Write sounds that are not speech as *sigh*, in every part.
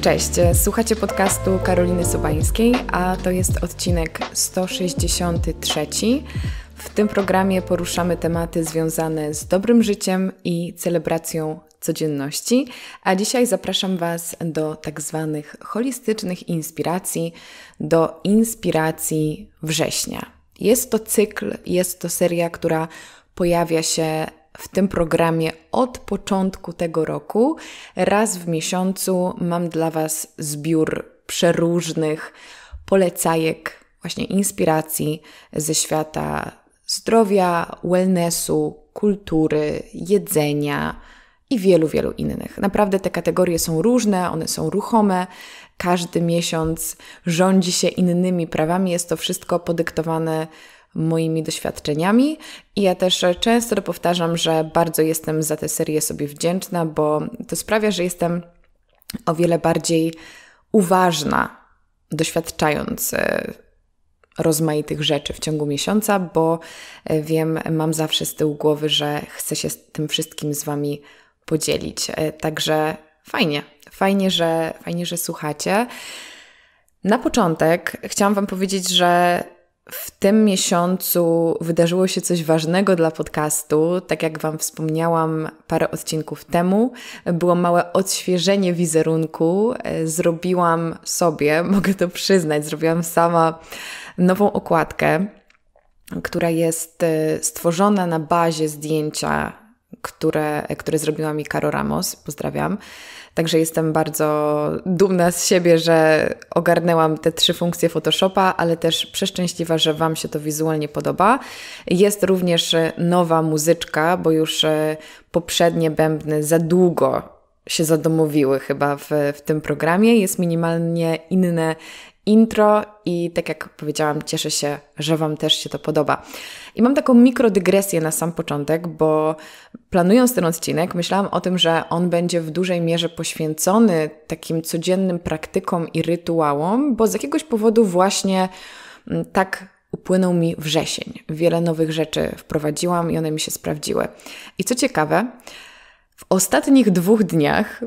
Cześć, słuchacie podcastu Karoliny Sobańskiej, a to jest odcinek 163. W tym programie poruszamy tematy związane z dobrym życiem i celebracją codzienności, a dzisiaj zapraszam Was do tak zwanych holistycznych inspiracji, do inspiracji września. Jest to cykl, jest to seria, która pojawia się w tym programie od początku tego roku. Raz w miesiącu mam dla Was zbiór przeróżnych polecajek, właśnie inspiracji ze świata zdrowia, wellnessu, kultury, jedzenia i wielu, wielu innych. Naprawdę te kategorie są różne, one są ruchome. Każdy miesiąc rządzi się innymi prawami, jest to wszystko podyktowane moimi doświadczeniami. I ja też e, często powtarzam, że bardzo jestem za tę serię sobie wdzięczna, bo to sprawia, że jestem o wiele bardziej uważna, doświadczając e, rozmaitych rzeczy w ciągu miesiąca, bo e, wiem, mam zawsze z tyłu głowy, że chcę się z tym wszystkim z Wami podzielić. Także fajnie, fajnie, że, fajnie, że słuchacie. Na początek chciałam Wam powiedzieć, że w tym miesiącu wydarzyło się coś ważnego dla podcastu. Tak jak Wam wspomniałam parę odcinków temu, było małe odświeżenie wizerunku. E, zrobiłam sobie, *laughs* mogę to przyznać, zrobiłam sama nową okładkę, która jest e, stworzona na bazie zdjęcia które, e, które zrobiła mi Karo Ramos, pozdrawiam. Także jestem bardzo dumna z siebie, że ogarnęłam te trzy funkcje Photoshopa, ale też przeszczęśliwa, że Wam się to wizualnie podoba. Jest również nowa muzyczka, bo już e, poprzednie bębny za długo się zadomowiły chyba w, w tym programie. Jest minimalnie inne intro i tak jak powiedziałam, cieszę się, że Wam też się to podoba. I mam taką mikrodygresję na sam początek, bo planując ten odcinek, myślałam o tym, że on będzie w dużej mierze poświęcony takim codziennym praktykom i rytuałom, bo z jakiegoś powodu właśnie mm, tak upłynął mi wrzesień. Wiele nowych rzeczy wprowadziłam i one mi się sprawdziły. I co ciekawe, w ostatnich dwóch dniach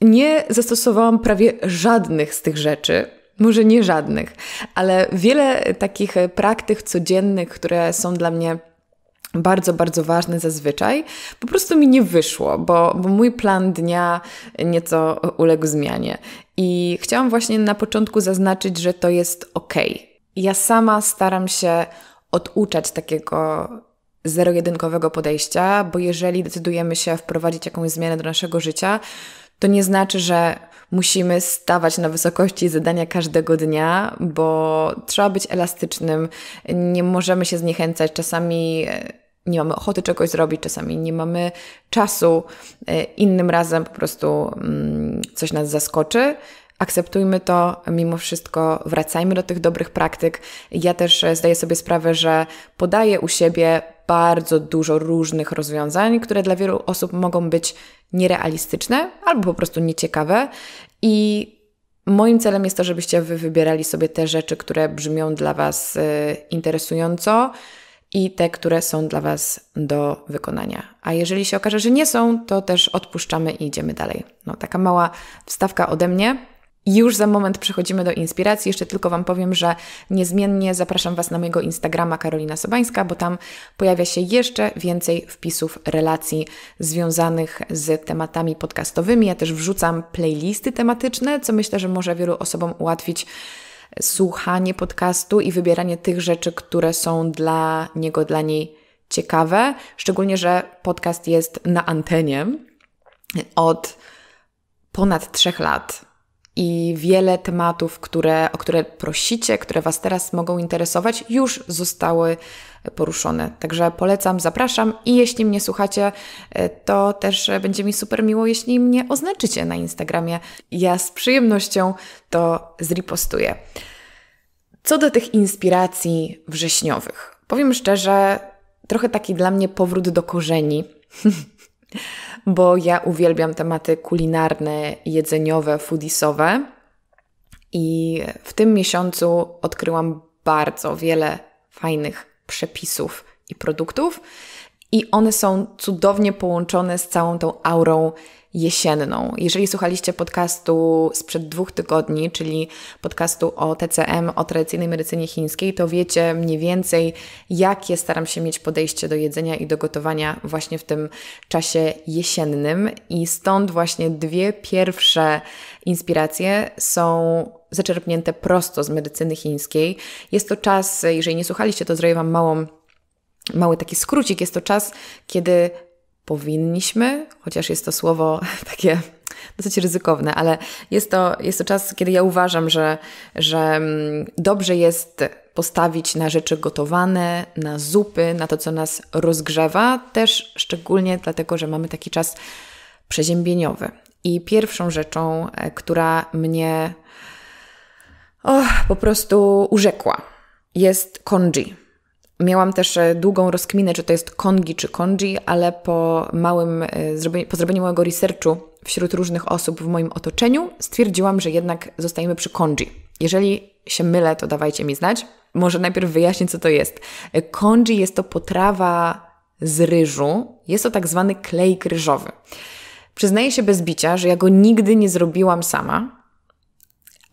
nie zastosowałam prawie żadnych z tych rzeczy, może nie żadnych, ale wiele takich praktyk codziennych, które są dla mnie bardzo, bardzo ważne zazwyczaj, po prostu mi nie wyszło, bo, bo mój plan dnia nieco uległ zmianie. I chciałam właśnie na początku zaznaczyć, że to jest ok. Ja sama staram się oduczać takiego zero-jedynkowego podejścia, bo jeżeli decydujemy się wprowadzić jakąś zmianę do naszego życia, to nie znaczy, że musimy stawać na wysokości zadania każdego dnia, bo trzeba być elastycznym, nie możemy się zniechęcać. Czasami e, nie mamy ochoty czegoś zrobić, czasami nie mamy czasu, e, innym razem po prostu mm, coś nas zaskoczy. Akceptujmy to, mimo wszystko wracajmy do tych dobrych praktyk. Ja też e, zdaję sobie sprawę, że podaję u siebie bardzo dużo różnych rozwiązań, które dla wielu osób mogą być nierealistyczne albo po prostu nieciekawe. I moim celem jest to, żebyście wy wybierali sobie te rzeczy, które brzmią dla Was y, interesująco i te, które są dla Was do wykonania. A jeżeli się okaże, że nie są, to też odpuszczamy i idziemy dalej. No, taka mała wstawka ode mnie. Już za moment przechodzimy do inspiracji. Jeszcze tylko Wam powiem, że niezmiennie zapraszam Was na mojego Instagrama Karolina Sobańska, bo tam pojawia się jeszcze więcej wpisów relacji związanych z tematami podcastowymi. Ja też wrzucam playlisty tematyczne, co myślę, że może wielu osobom ułatwić słuchanie podcastu i wybieranie tych rzeczy, które są dla niego, dla niej ciekawe. Szczególnie, że podcast jest na antenie od ponad trzech lat i wiele tematów, które, o które prosicie, które Was teraz mogą interesować, już zostały poruszone. Także polecam, zapraszam i jeśli mnie słuchacie, e, to też będzie mi super miło, jeśli mnie oznaczycie na Instagramie. Ja z przyjemnością to zripostuję. Co do tych inspiracji wrześniowych, powiem szczerze, trochę taki dla mnie powrót do korzeni. *laughs* bo ja uwielbiam tematy kulinarne, jedzeniowe, foodisowe. I w tym miesiącu odkryłam bardzo wiele fajnych przepisów i produktów, i one są cudownie połączone z całą tą aurą jesienną. Jeżeli słuchaliście podcastu sprzed dwóch tygodni, czyli podcastu o TCM, o tradycyjnej medycynie chińskiej, to wiecie mniej więcej, jakie staram się mieć podejście do jedzenia i do gotowania właśnie w tym czasie jesiennym. I stąd właśnie dwie pierwsze inspiracje są zaczerpnięte prosto z medycyny chińskiej. Jest to czas, jeżeli nie słuchaliście, to zrobię Wam małą mały taki skrócik. Jest to czas, kiedy powinniśmy, chociaż jest to słowo *laughs* takie dosyć ryzykowne, ale jest to, jest to czas, kiedy ja uważam, że, że mm, dobrze jest postawić na rzeczy gotowane, na zupy, na to, co nas rozgrzewa, też szczególnie dlatego, że mamy taki czas przeziębieniowy. I pierwszą rzeczą, e, która mnie oh, po prostu urzekła, jest konji. Miałam też e, długą rozkminę, czy to jest kongi czy kongi, ale po, małym, e, po zrobieniu małego researchu wśród różnych osób w moim otoczeniu stwierdziłam, że jednak zostajemy przy kongi. Jeżeli się mylę, to dawajcie mi znać. Może najpierw wyjaśnię, co to jest. E, kongi jest to potrawa z ryżu. Jest to tak zwany klejk ryżowy. Przyznaję się bez bicia, że ja go nigdy nie zrobiłam sama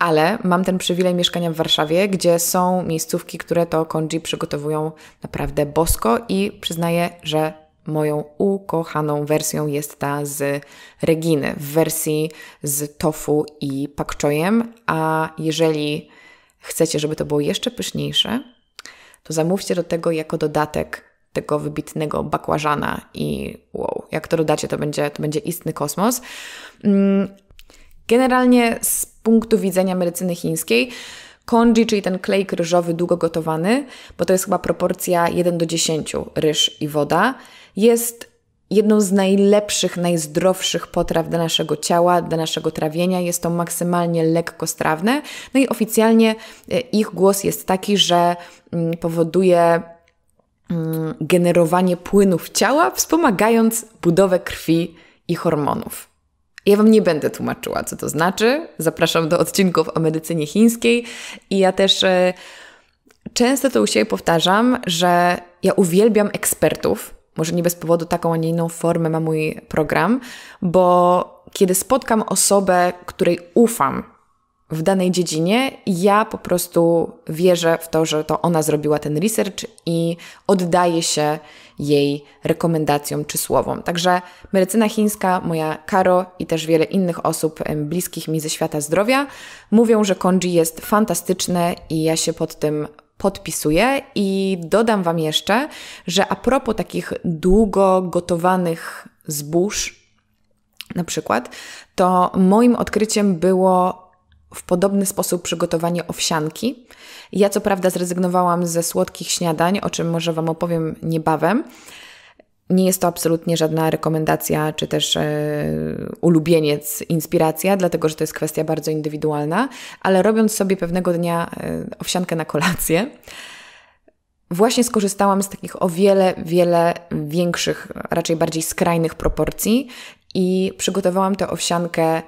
ale mam ten przywilej mieszkania w Warszawie, gdzie są miejscówki, które to konji przygotowują naprawdę bosko i przyznaję, że moją ukochaną wersją jest ta z Reginy w wersji z tofu i pakczojem, a jeżeli chcecie, żeby to było jeszcze pyszniejsze, to zamówcie do tego jako dodatek tego wybitnego bakłażana i wow, jak to dodacie, to będzie, to będzie istny kosmos. Mm, generalnie z punktu widzenia medycyny chińskiej konji, czyli ten klej ryżowy długo gotowany, bo to jest chyba proporcja 1 do 10 ryż i woda, jest jedną z najlepszych, najzdrowszych potraw dla naszego ciała, dla naszego trawienia. Jest to maksymalnie lekkostrawne. No i oficjalnie e, ich głos jest taki, że mm, powoduje mm, generowanie płynów ciała, wspomagając budowę krwi i hormonów. Ja Wam nie będę tłumaczyła, co to znaczy. Zapraszam do odcinków o medycynie chińskiej i ja też e, często to u siebie powtarzam, że ja uwielbiam ekspertów. Może nie bez powodu taką, a nie inną formę ma mój program, bo kiedy spotkam osobę, której ufam w danej dziedzinie, ja po prostu wierzę w to, że to ona zrobiła ten research i oddaję się jej rekomendacjom czy słowom. Także medycyna chińska, moja Karo i też wiele innych osób bliskich mi ze świata zdrowia mówią, że konji jest fantastyczne i ja się pod tym podpisuję i dodam Wam jeszcze, że a propos takich długo gotowanych zbóż, na przykład, to moim odkryciem było w podobny sposób przygotowanie owsianki. Ja co prawda zrezygnowałam ze słodkich śniadań, o czym może Wam opowiem niebawem. Nie jest to absolutnie żadna rekomendacja czy też e, ulubieniec, inspiracja, dlatego że to jest kwestia bardzo indywidualna, ale robiąc sobie pewnego dnia e, owsiankę na kolację, właśnie skorzystałam z takich o wiele, wiele większych, raczej bardziej skrajnych proporcji i przygotowałam tę owsiankę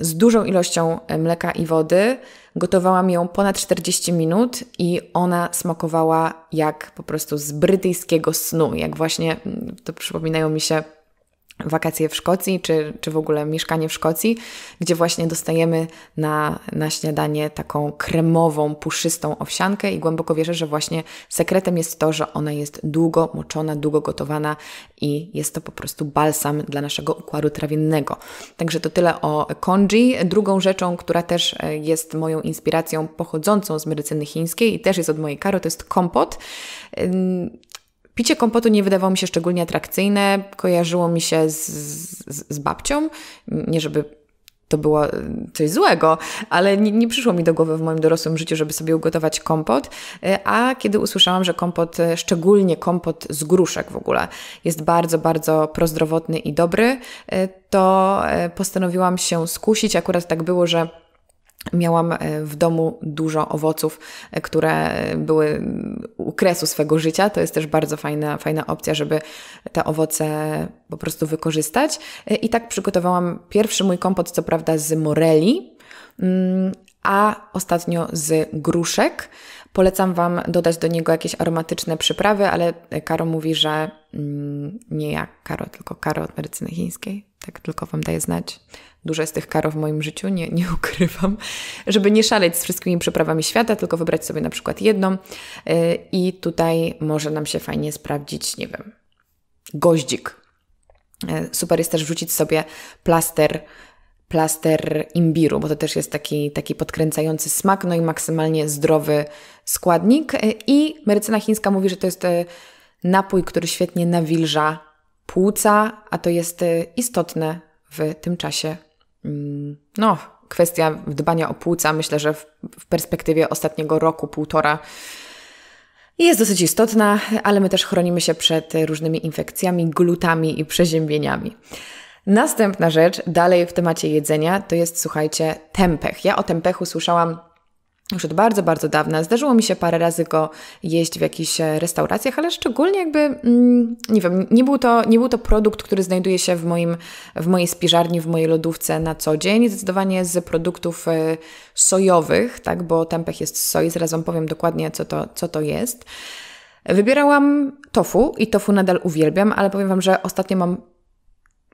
z dużą ilością e, mleka i wody. Gotowałam ją ponad 40 minut i ona smakowała jak po prostu z brytyjskiego snu, jak właśnie mm, to przypominają mi się wakacje w Szkocji, czy, czy w ogóle mieszkanie w Szkocji, gdzie właśnie dostajemy na, na śniadanie taką kremową, puszystą owsiankę i głęboko wierzę, że właśnie sekretem jest to, że ona jest długo moczona, długo gotowana i jest to po prostu balsam dla naszego układu trawiennego. Także to tyle o konji. Drugą rzeczą, która też e, jest moją inspiracją pochodzącą z medycyny chińskiej i też jest od mojej karo, to jest kompot. Picie kompotu nie wydawało mi się szczególnie atrakcyjne, kojarzyło mi się z, z, z babcią, nie żeby to było e, coś złego, ale nie, nie, przyszło mi do głowy w moim dorosłym życiu, żeby sobie ugotować kompot. E, a kiedy usłyszałam, że kompot, e, szczególnie kompot z gruszek w ogóle, jest bardzo, bardzo prozdrowotny i dobry, to postanowiłam się skusić. Akurat tak było, że Miałam e, w domu dużo owoców, e, które były u kresu swego życia. To jest też bardzo fajna, fajna opcja, żeby te owoce po prostu wykorzystać. E, I tak przygotowałam pierwszy mój kompot, co prawda z moreli, mm, a ostatnio z gruszek. Polecam Wam dodać do niego jakieś aromatyczne przyprawy, ale Karo mówi, że mm, nie ja, Karo, tylko Karo od medycyny chińskiej. Tak tylko Wam daję znać. Dużo jest tych Karo w moim życiu, nie, nie *laughs* ukrywam. Żeby nie szaleć z wszystkimi przyprawami świata, tylko wybrać sobie na przykład jedną yy, i tutaj może nam się fajnie sprawdzić, nie wiem, goździk. Yy, super jest też wrzucić sobie plaster plaster imbiru, bo to też jest taki, taki podkręcający smak, no i maksymalnie zdrowy składnik. E, I medycyna chińska mówi, że to jest e, napój, który świetnie nawilża płuca, a to jest e, istotne w tym czasie. Mm, no, kwestia dbania o płuca, myślę, że w perspektywie ostatniego roku, półtora jest dosyć istotna, ale my też chronimy się przed różnymi infekcjami, glutami i przeziębieniami. Następna rzecz, dalej w temacie jedzenia, to jest, słuchajcie, tempeh. Ja o tempechu słyszałam już od bardzo, bardzo dawna. Zdarzyło mi się parę razy go jeść w jakichś e, restauracjach, ale szczególnie jakby, mm, nie wiem, nie był, to, nie był to produkt, który znajduje się w, moim, w mojej spiżarni, w mojej lodówce na co dzień. Zdecydowanie z produktów e, sojowych, tak, bo tempeh jest soj, zaraz Wam powiem dokładnie, co to, co to jest. Wybierałam tofu i tofu nadal uwielbiam, ale powiem Wam, że ostatnio mam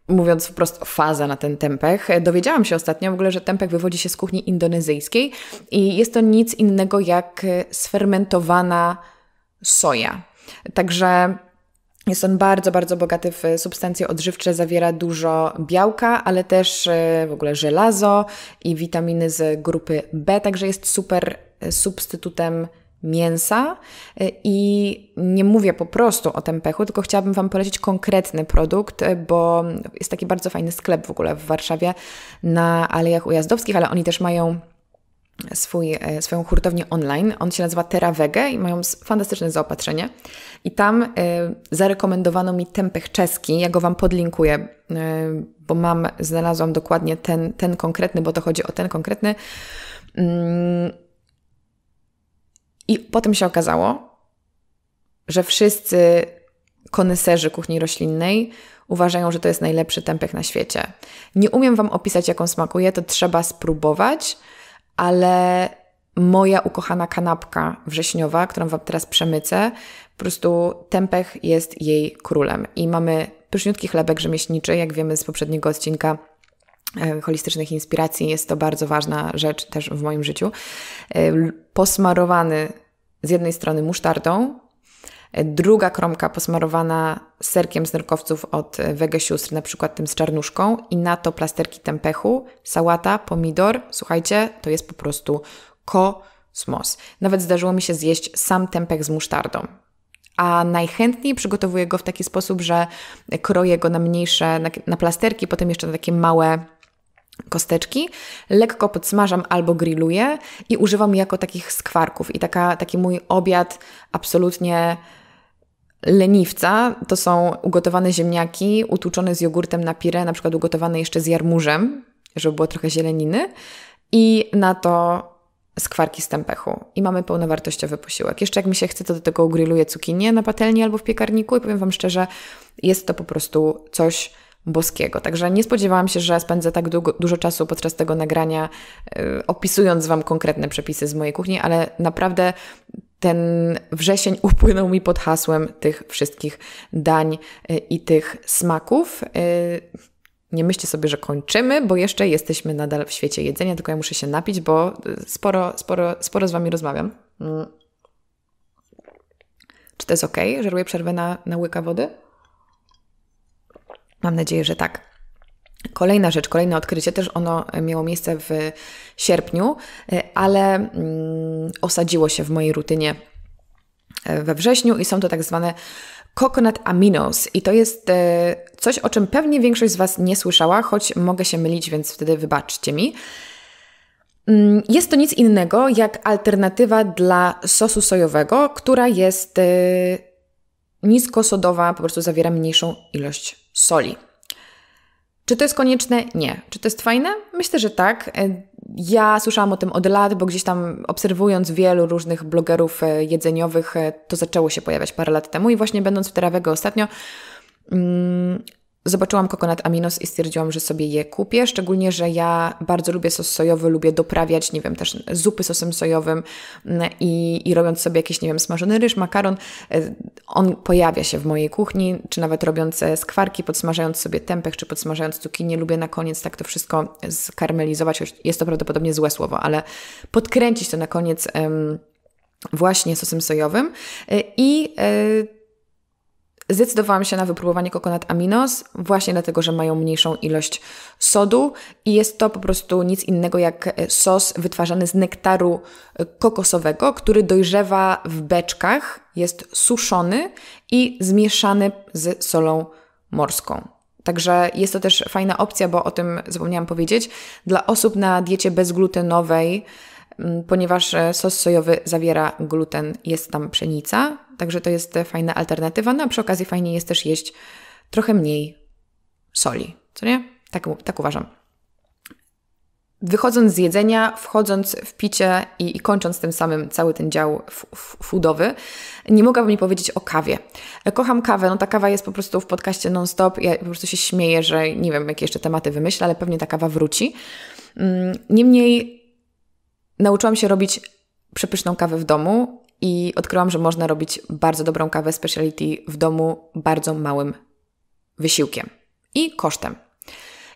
mówiąc wprost, faza na ten tempeh. E, dowiedziałam się ostatnio w ogóle, że tempeh wywodzi się z kuchni indonezyjskiej i jest to nic innego jak e, sfermentowana soja. Także jest on bardzo, bardzo bogaty w substancje odżywcze, zawiera dużo białka, ale też e, w ogóle żelazo i witaminy z grupy B, także jest super substytutem mięsa y, i nie mówię po prostu o tempechu, tylko chciałabym Wam polecić konkretny produkt, y, bo jest taki bardzo fajny sklep w ogóle w Warszawie na Alejach Ujazdowskich, ale oni też mają swój, y, swoją hurtownię online. On się nazywa TeraVege i mają fantastyczne zaopatrzenie. I tam zarekomendowano mi tempech czeski. Ja go Wam podlinkuję, bo mam, znalazłam dokładnie ten, ten konkretny, bo to chodzi o ten konkretny. Mm, i potem się okazało, że wszyscy koneserzy kuchni roślinnej uważają, że to jest najlepszy tempeh na świecie. Nie umiem Wam opisać, jaką smakuje, to trzeba spróbować, ale moja ukochana kanapka wrześniowa, którą Wam teraz przemycę, po prostu tempeh jest jej królem. I mamy pyszniutki chlebek rzemieślniczy, jak wiemy z poprzedniego odcinka e, holistycznych inspiracji. Jest to bardzo ważna rzecz też w moim życiu. E, posmarowany z jednej strony musztardą, druga kromka posmarowana serkiem z nerkowców od Wege Sióstr, na przykład tym z czarnuszką i na to plasterki tempechu, sałata, pomidor. Słuchajcie, to jest po prostu kosmos. Nawet zdarzyło mi się zjeść sam tempek z musztardą. A najchętniej przygotowuję go w taki sposób, że kroję go na mniejsze, na, na plasterki, potem jeszcze na takie małe kosteczki, lekko podsmażam albo grilluję i używam jako takich skwarków. I taka, taki mój obiad absolutnie leniwca to są ugotowane ziemniaki utłuczone z jogurtem na pire, na przykład ugotowane jeszcze z jarmużem, żeby było trochę zieleniny i na to skwarki z tempechu i mamy pełnowartościowy posiłek. Jeszcze jak mi się chce, to do tego grilluję cukinię na patelni albo w piekarniku i powiem Wam szczerze, jest to po prostu coś boskiego. Także nie spodziewałam się, że spędzę tak długo, dużo czasu podczas tego nagrania y, opisując Wam konkretne przepisy z mojej kuchni, ale naprawdę ten wrzesień upłynął mi pod hasłem tych wszystkich dań y, i tych smaków. Y, nie myślcie sobie, że kończymy, bo jeszcze jesteśmy nadal w świecie jedzenia, tylko ja muszę się napić, bo sporo, sporo, sporo z Wami rozmawiam. Mm. Czy to jest ok? Żeruję przerwę na, na łyka wody? Mam nadzieję, że tak. Kolejna rzecz, kolejne odkrycie, też ono miało miejsce w sierpniu, e, ale mm, osadziło się w mojej rutynie e, we wrześniu i są to tak zwane coconut aminos. I to jest e, coś, o czym pewnie większość z Was nie słyszała, choć mogę się mylić, więc wtedy wybaczcie mi. Mm, jest to nic innego jak alternatywa dla sosu sojowego, która jest niskosodowa, po prostu zawiera mniejszą ilość soli. Czy to jest konieczne? Nie. Czy to jest fajne? Myślę, że tak. E, ja słyszałam o tym od lat, bo gdzieś tam obserwując wielu różnych blogerów e, jedzeniowych, e, to zaczęło się pojawiać parę lat temu i właśnie będąc w Terawego ostatnio, mm, Zobaczyłam kokonat aminos i stwierdziłam, że sobie je kupię, szczególnie, że ja bardzo lubię sos sojowy, lubię doprawiać, nie wiem, też zupy sosem sojowym mm, i, i robiąc sobie jakiś, nie wiem, smażony ryż, makaron, e, on pojawia się w mojej kuchni, czy nawet robiąc e, skwarki, podsmażając sobie tempeh, czy podsmażając cukinię, lubię na koniec tak to wszystko skarmelizować, jest to prawdopodobnie złe słowo, ale podkręcić to na koniec właśnie sosem sojowym e, i... Yy, Zdecydowałam się na wypróbowanie kokonat aminos, właśnie dlatego, że mają mniejszą ilość sodu i jest to po prostu nic innego jak e, sos wytwarzany z nektaru e, kokosowego, który dojrzewa w beczkach, jest suszony i zmieszany z solą morską. Także jest to też fajna opcja, bo o tym zapomniałam powiedzieć. Dla osób na diecie bezglutenowej, Mm, ponieważ e, sos sojowy zawiera gluten, jest tam pszenica, także to jest e, fajna alternatywa. No a przy okazji fajnie jest też jeść trochę mniej soli, co nie? Tak, tak uważam. Wychodząc z jedzenia, wchodząc w picie i, i kończąc tym samym cały ten dział foodowy, nie mogłabym nie powiedzieć o kawie. E, kocham kawę, no ta kawa jest po prostu w podcaście non-stop. Ja po prostu się śmieję, że nie wiem, jakie jeszcze tematy wymyślę, ale pewnie ta kawa wróci. Mm, niemniej nauczyłam się robić przepyszną kawę w domu i odkryłam, że można robić bardzo dobrą kawę speciality w domu bardzo małym wysiłkiem i kosztem.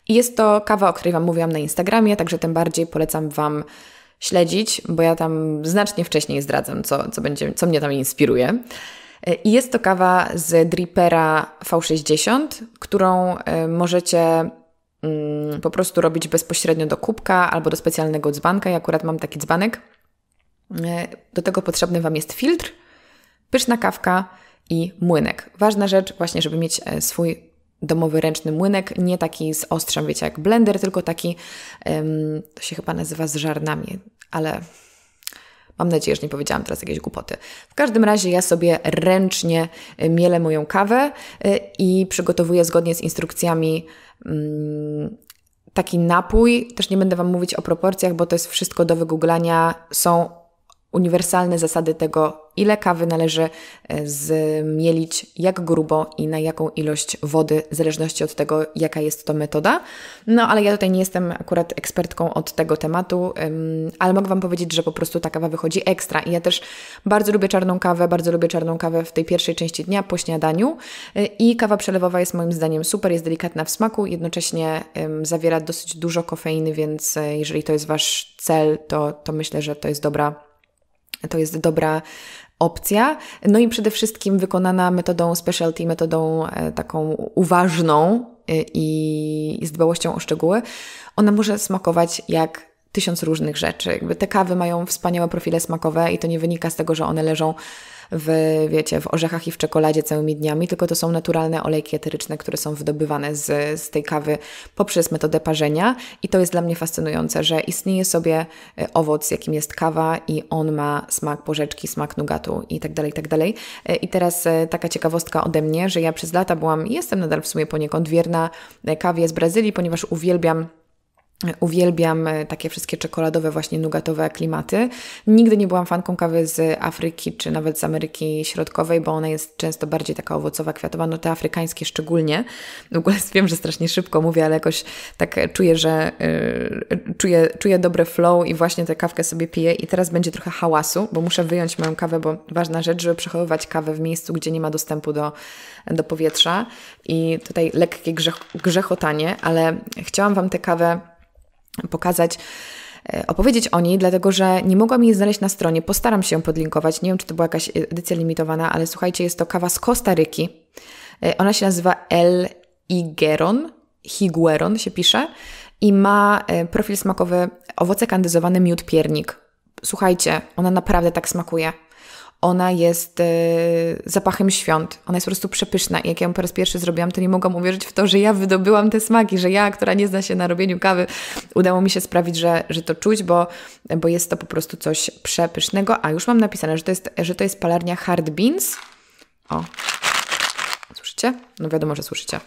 I jest to kawa, o której Wam mówiłam na Instagramie, także tym bardziej polecam Wam śledzić, bo ja tam znacznie wcześniej zdradzam, co, co, będzie, co mnie tam inspiruje. I jest to kawa z Dripera V60, którą e, możecie mm, Mhm. po prostu robić bezpośrednio do kubka albo do specjalnego dzbanka. Ja akurat mam taki dzbanek. E, do tego potrzebny Wam jest filtr, pyszna kawka i młynek. Ważna rzecz właśnie, żeby mieć e, swój domowy ręczny młynek, nie taki z ostrzem, wiecie, jak blender, tylko taki, to się chyba nazywa z żarnami, ale mam nadzieję, że nie powiedziałam teraz jakiejś głupoty. W każdym razie ja sobie ręcznie e, mielę moją kawę i przygotowuję zgodnie z instrukcjami mm, taki napój, też nie będę Wam mówić o proporcjach, bo to jest wszystko do wygooglania, są uniwersalne zasady tego, ile kawy należy e, zmielić, jak grubo i na jaką ilość wody, w zależności od tego, jaka jest to metoda. No ale ja tutaj nie jestem akurat ekspertką od tego tematu, ale mogę Wam powiedzieć, że po prostu ta kawa wychodzi ekstra. I ja też bardzo lubię czarną kawę, bardzo lubię czarną kawę w tej pierwszej części dnia po śniadaniu. E, I kawa przelewowa jest moim zdaniem super, jest delikatna w smaku, jednocześnie zawiera dosyć dużo kofeiny, więc e, jeżeli to jest Wasz cel, to, to myślę, że to jest dobra to jest dobra opcja. No i przede wszystkim wykonana metodą specialty, metodą e, taką uważną e, i z dbałością o szczegóły, ona może smakować jak tysiąc różnych rzeczy. Jakby te kawy mają wspaniałe profile smakowe i to nie wynika z tego, że one leżą w, wiecie, w orzechach i w czekoladzie całymi dniami, tylko to są naturalne olejki eteryczne, które są wydobywane z, z tej kawy poprzez metodę parzenia. I to jest dla mnie fascynujące, że istnieje sobie e, owoc, jakim jest kawa, i on ma smak porzeczki, smak nugatu i tak dalej, i tak dalej. E, I teraz e, taka ciekawostka ode mnie, że ja przez lata byłam, jestem nadal w sumie poniekąd wierna kawie z Brazylii, ponieważ uwielbiam Uwielbiam e, takie wszystkie czekoladowe, właśnie nugatowe klimaty. Nigdy nie byłam fanką kawy z Afryki czy nawet z Ameryki Środkowej, bo ona jest często bardziej taka owocowa, kwiatowa, no te afrykańskie szczególnie. W ogóle *laughs* wiem, że strasznie szybko mówię, ale jakoś tak czuję, że yy, czuję, czuję dobre flow i właśnie tę kawkę sobie piję. I teraz będzie trochę hałasu, bo muszę wyjąć moją kawę, bo ważna rzecz, żeby przechowywać kawę w miejscu, gdzie nie ma dostępu do, do powietrza. I tutaj lekkie grzech, grzechotanie, ale chciałam Wam tę kawę pokazać, e, opowiedzieć o niej, dlatego że nie mogłam jej znaleźć na stronie. Postaram się ją podlinkować. Nie wiem, czy to była jakaś edycja limitowana, ale słuchajcie, jest to kawa z Kostaryki. E, ona się nazywa El Higueron, Higueron się pisze, i ma e, profil smakowy owoce kandyzowane miód piernik. Słuchajcie, ona naprawdę tak smakuje. Ona jest e, zapachem świąt. Ona jest po prostu przepyszna. I jak ja ją po raz pierwszy zrobiłam, to nie mogłam uwierzyć w to, że ja wydobyłam te smaki, że ja, która nie zna się na robieniu kawy, udało mi się sprawić, że, że to czuć, bo, bo jest to po prostu coś przepysznego. A już mam napisane, że to jest, że to jest palarnia Hard Beans. O. Słyszycie? No wiadomo, że słyszycie.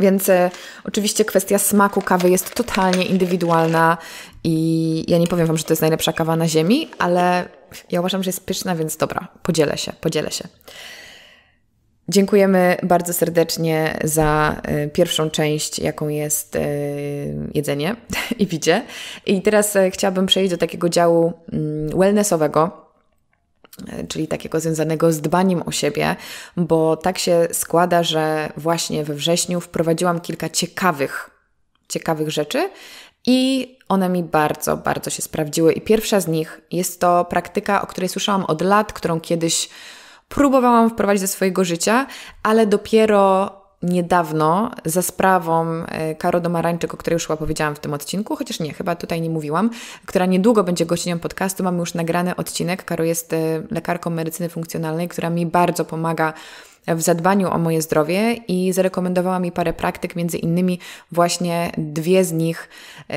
Więc e, oczywiście kwestia smaku kawy jest totalnie indywidualna i ja nie powiem Wam, że to jest najlepsza kawa na ziemi, ale ja uważam, że jest pyszna, więc dobra, podzielę się, podzielę się. Dziękujemy bardzo serdecznie za e, pierwszą część, jaką jest e, jedzenie *laughs* i widzę. I teraz e, chciałabym przejść do takiego działu mm, wellnessowego, E, czyli takiego związanego z dbaniem o siebie, bo tak się składa, że właśnie we wrześniu wprowadziłam kilka ciekawych, ciekawych rzeczy i one mi bardzo, bardzo się sprawdziły. I pierwsza z nich jest to praktyka, o której słyszałam od lat, którą kiedyś próbowałam wprowadzić do swojego życia, ale dopiero niedawno za sprawą e, Karo Domarańczyk, o której już chyba powiedziałam w tym odcinku, chociaż nie, chyba tutaj nie mówiłam, która niedługo będzie gościnią podcastu. Mamy już nagrany odcinek. Karo jest e, lekarką medycyny funkcjonalnej, która mi bardzo pomaga w zadbaniu o moje zdrowie i zarekomendowała mi parę praktyk, między innymi właśnie dwie z nich e,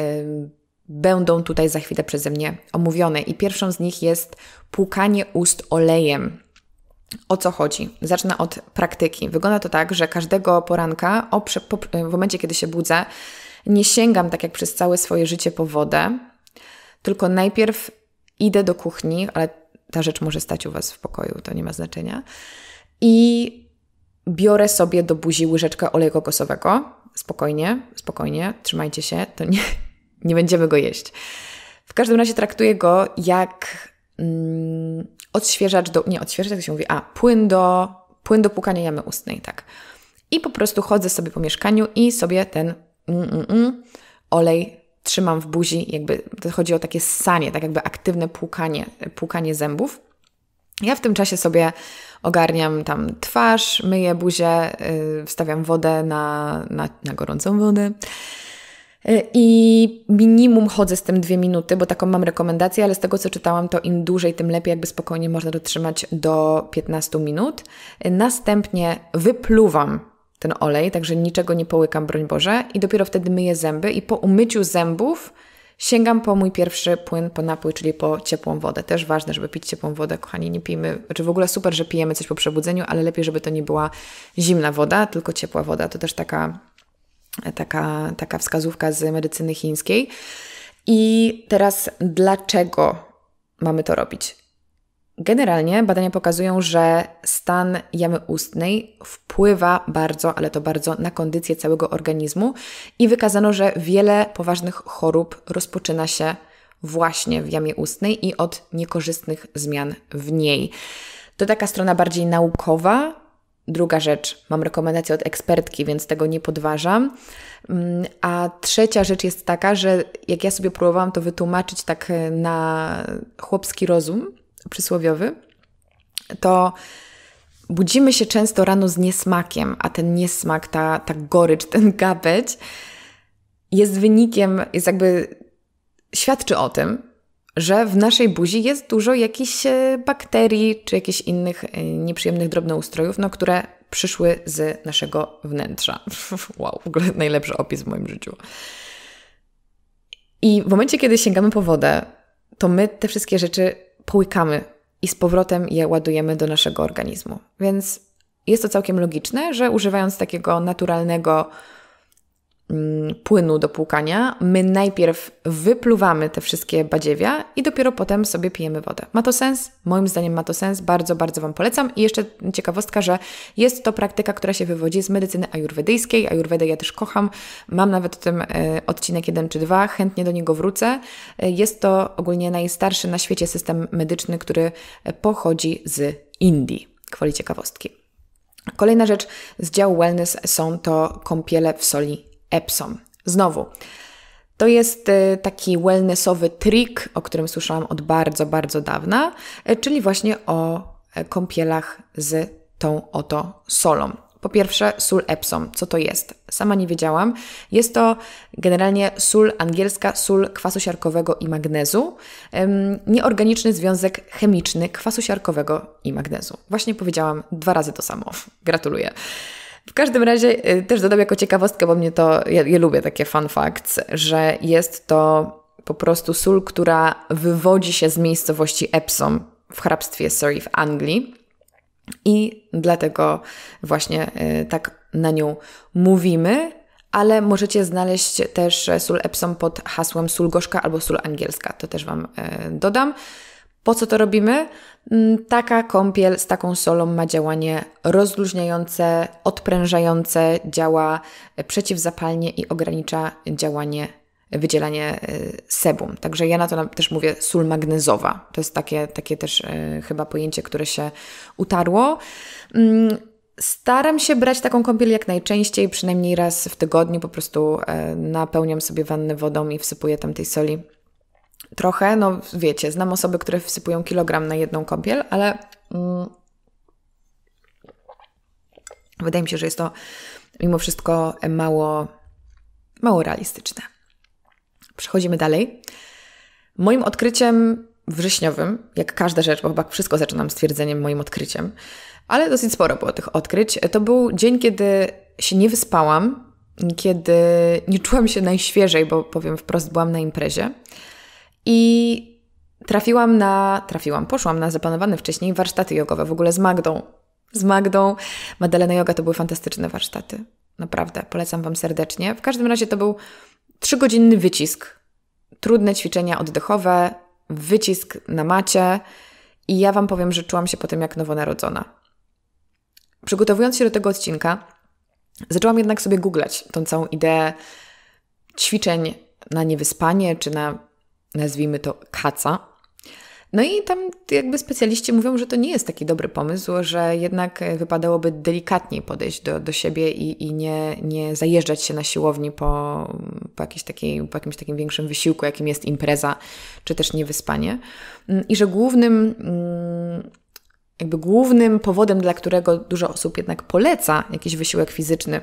będą tutaj za chwilę przeze mnie omówione. I pierwszą z nich jest płukanie ust olejem. O co chodzi? Zacznę od praktyki. Wygląda to tak, że każdego poranka, e, w momencie kiedy się budzę, nie sięgam tak jak przez całe swoje życie po wodę, tylko najpierw idę do kuchni, ale ta rzecz może stać u Was w pokoju, to nie ma znaczenia. I biorę sobie do buzi łyżeczkę oleju kokosowego. Spokojnie, spokojnie, trzymajcie się, to nie, *laughs* nie będziemy go jeść. W każdym razie traktuję go jak. Mm, odświeżacz do, nie odświeżacz, jak się mówi, a płyn do, płyn do płukania jamy ustnej, tak. I po prostu chodzę sobie po mieszkaniu i sobie ten mm, mm, mm, olej trzymam w buzi, jakby to chodzi o takie ssanie, tak jakby aktywne płukanie, płukanie zębów. Ja w tym czasie sobie ogarniam tam twarz, myję buzię, yy, wstawiam wodę na, na, na gorącą wodę. Y, I minimum chodzę z tym dwie minuty, bo taką mam rekomendację, ale z tego co czytałam, to im dłużej, tym lepiej, jakby spokojnie można dotrzymać do 15 minut. Y, następnie wypluwam ten olej, także niczego nie połykam, broń Boże, i dopiero wtedy myję zęby. I po umyciu zębów sięgam po mój pierwszy płyn po napój, czyli po ciepłą wodę. Też ważne, żeby pić ciepłą wodę, kochani, nie pijmy, czy znaczy w ogóle super, że pijemy coś po przebudzeniu, ale lepiej, żeby to nie była zimna woda, tylko ciepła woda. To też taka taka, taka wskazówka z medycyny chińskiej. I teraz dlaczego mamy to robić? Generalnie badania pokazują, że stan jamy ustnej wpływa bardzo, ale to bardzo na kondycję całego organizmu i wykazano, że wiele poważnych chorób rozpoczyna się właśnie w jamie ustnej i od niekorzystnych zmian w niej. To taka strona bardziej naukowa, Druga rzecz, mam rekomendację od ekspertki, więc tego nie podważam. Mm, a trzecia rzecz jest taka, że jak ja sobie próbowałam to wytłumaczyć tak e, na chłopski rozum przysłowiowy, to budzimy się często rano z niesmakiem, a ten niesmak, ta, ta gorycz, *laughs* ten gapeć jest wynikiem, jest jakby świadczy o tym, że w naszej buzi jest dużo jakichś e, bakterii czy jakichś innych e, nieprzyjemnych drobnoustrojów, no, które przyszły z naszego wnętrza. *laughs* wow, w ogóle najlepszy opis w moim życiu. I w momencie, kiedy sięgamy po wodę, to my te wszystkie rzeczy połykamy i z powrotem je ładujemy do naszego organizmu. Więc jest to całkiem logiczne, że używając takiego naturalnego Mm, płynu do płukania, my najpierw wypluwamy te wszystkie badziewia i dopiero potem sobie pijemy wodę. Ma to sens? Moim zdaniem ma to sens. Bardzo, bardzo Wam polecam. I jeszcze ciekawostka, że jest to praktyka, która się wywodzi z medycyny ajurwedyjskiej. Ajurwedę ja też kocham. Mam nawet o tym e, odcinek jeden czy dwa. Chętnie do niego wrócę. E, jest to ogólnie najstarszy na świecie system medyczny, który e, pochodzi z Indii. Kwoli ciekawostki. Kolejna rzecz z działu wellness są to kąpiele w soli Epsom. Znowu, to jest e, taki wellnessowy trik, o którym słyszałam od bardzo, bardzo dawna, e, czyli właśnie o e, kąpielach z tą oto solą. Po pierwsze, sól Epsom. Co to jest? Sama nie wiedziałam. Jest to generalnie sól angielska, sól kwasu siarkowego i magnezu. Nieorganiczny związek chemiczny kwasu siarkowego i magnezu. Właśnie powiedziałam dwa razy to samo. Gratuluję. W każdym razie y, też dodam jako ciekawostkę, bo mnie to, ja, ja lubię takie fun facts, że jest to po prostu sól, która wywodzi się z miejscowości Epsom w hrabstwie Surrey w Anglii. I dlatego właśnie y, tak na nią mówimy, ale możecie znaleźć też sól Epsom pod hasłem sól gorzka albo sól angielska. To też Wam y, dodam. Po co to robimy? Mm, taka kąpiel z taką solą ma działanie rozluźniające, odprężające, działa przeciwzapalnie i ogranicza działanie, wydzielanie e, sebum. Także ja na to też mówię sól magnezowa. To jest takie, takie też e, chyba pojęcie, które się utarło. Mm, staram się brać taką kąpiel jak najczęściej, przynajmniej raz w tygodniu. Po prostu e, napełniam sobie wannę wodą i wsypuję tam tej soli trochę, no wiecie, znam osoby, które wsypują kilogram na jedną kąpiel, ale mm, wydaje mi się, że jest to mimo wszystko mało, mało realistyczne. Przechodzimy dalej. Moim odkryciem wrześniowym, jak każda rzecz, bo chyba wszystko zaczynam stwierdzeniem moim odkryciem, ale dosyć sporo było tych odkryć, to był dzień, kiedy się nie wyspałam, kiedy nie czułam się najświeżej, bo powiem wprost, byłam na imprezie. I trafiłam na, trafiłam, poszłam na zapanowane wcześniej warsztaty jogowe, w ogóle z Magdą. Z Magdą, Madelena Yoga to były fantastyczne warsztaty. Naprawdę, polecam Wam serdecznie. W każdym razie to był trzygodzinny wycisk. Trudne ćwiczenia oddechowe, wycisk na macie. I ja Wam powiem, że czułam się potem jak nowonarodzona. Przygotowując się do tego odcinka, zaczęłam jednak sobie googlać tą całą ideę ćwiczeń na niewyspanie czy na nazwijmy to kaca. No i tam jakby specjaliści mówią, że to nie jest taki dobry pomysł, że jednak e, wypadałoby delikatniej podejść do, do siebie i, i nie, nie zajeżdżać się na siłowni po, po, takiej, po jakimś takim większym wysiłku, jakim jest impreza, czy też niewyspanie. Mm, I że głównym... Mm, jakby głównym powodem, dla którego dużo osób jednak poleca jakiś wysiłek fizyczny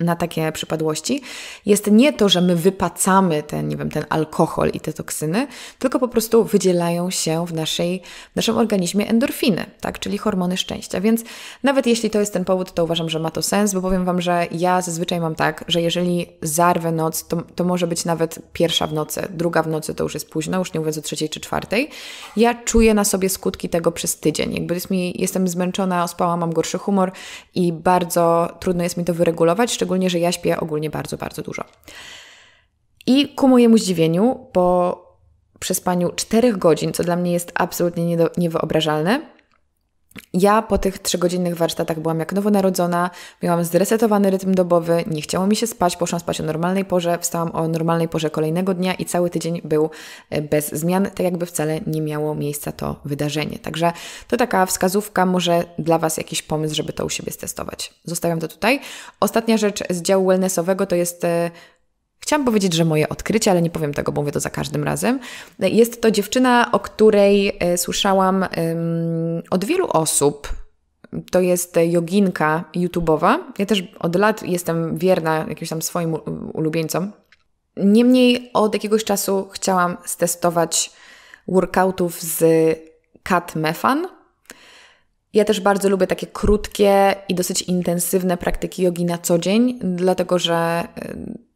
na takie przypadłości, jest nie to, że my wypacamy ten, nie wiem, ten alkohol i te toksyny, tylko po prostu wydzielają się w, naszej, w naszym organizmie endorfiny, tak, czyli hormony szczęścia. Więc nawet jeśli to jest ten powód, to uważam, że ma to sens, bo powiem Wam, że ja zazwyczaj mam tak, że jeżeli zarwę noc, to, to może być nawet pierwsza w nocy, druga w nocy to już jest późno, już nie mówiąc o trzeciej czy czwartej. Ja czuję na sobie skutki tego przez tydzień. Jakby jest mi, jestem zmęczona, ospała, mam gorszy humor i bardzo trudno jest mi to wyregulować, szczególnie szczególnie, że ja śpię ogólnie bardzo, bardzo dużo. I ku mojemu zdziwieniu, po przespaniu 4 godzin, co dla mnie jest absolutnie nie do, niewyobrażalne, ja po tych trzygodzinnych warsztatach byłam jak nowonarodzona, miałam zresetowany rytm dobowy, nie chciało mi się spać, poszłam spać o normalnej porze, wstałam o normalnej porze kolejnego dnia i cały tydzień był e, bez zmian, tak jakby wcale nie miało miejsca to wydarzenie. Także to taka wskazówka, może dla Was jakiś pomysł, żeby to u siebie stestować. Zostawiam to tutaj. Ostatnia rzecz z działu wellnessowego to jest e, Chciałam powiedzieć, że moje odkrycie, ale nie powiem tego, bo mówię to za każdym razem. Jest to dziewczyna, o której y, słyszałam od wielu osób. To jest joginka YouTubeowa. Ja też od lat jestem wierna jakimś tam swoim ulubieńcom. Niemniej od jakiegoś czasu chciałam stestować workoutów z Kat Mefan. Ja też bardzo lubię takie krótkie i dosyć intensywne praktyki jogi na co dzień, dlatego że y,